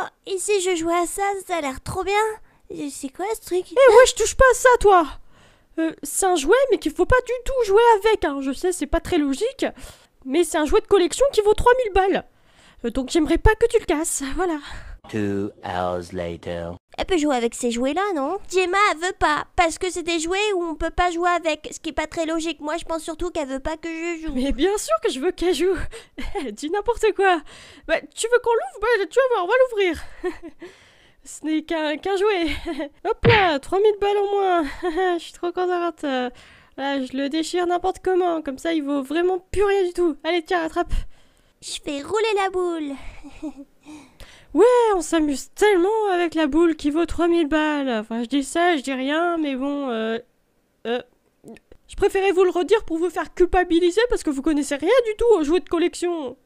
Oh, et si je jouais à ça, ça a l'air trop bien C'est quoi ce truc Eh ouais, je touche pas à ça, toi euh, C'est un jouet, mais qu'il faut pas du tout jouer avec. Hein. Je sais, c'est pas très logique, mais c'est un jouet de collection qui vaut 3000 balles. Euh, donc j'aimerais pas que tu le casses, voilà. Two hours later jouer avec ces jouets-là, non Gemma, veut pas, parce que c'est des jouets où on peut pas jouer avec, ce qui est pas très logique. Moi, je pense surtout qu'elle veut pas que je joue. Mais bien sûr que je veux qu'elle joue Dis n'importe quoi bah, Tu veux qu'on l'ouvre bah, Tu vas voir, on va l'ouvrir Ce n'est qu'un jouet Hop là 3000 balles en moins Je suis trop contente Là, je le déchire n'importe comment, comme ça il vaut vraiment plus rien du tout. Allez, tiens, attrape. Je fais rouler la boule on s'amuse tellement avec la boule qui vaut 3000 balles. Enfin, je dis ça, je dis rien, mais bon... Euh, euh, je préférais vous le redire pour vous faire culpabiliser parce que vous connaissez rien du tout aux jouets de collection.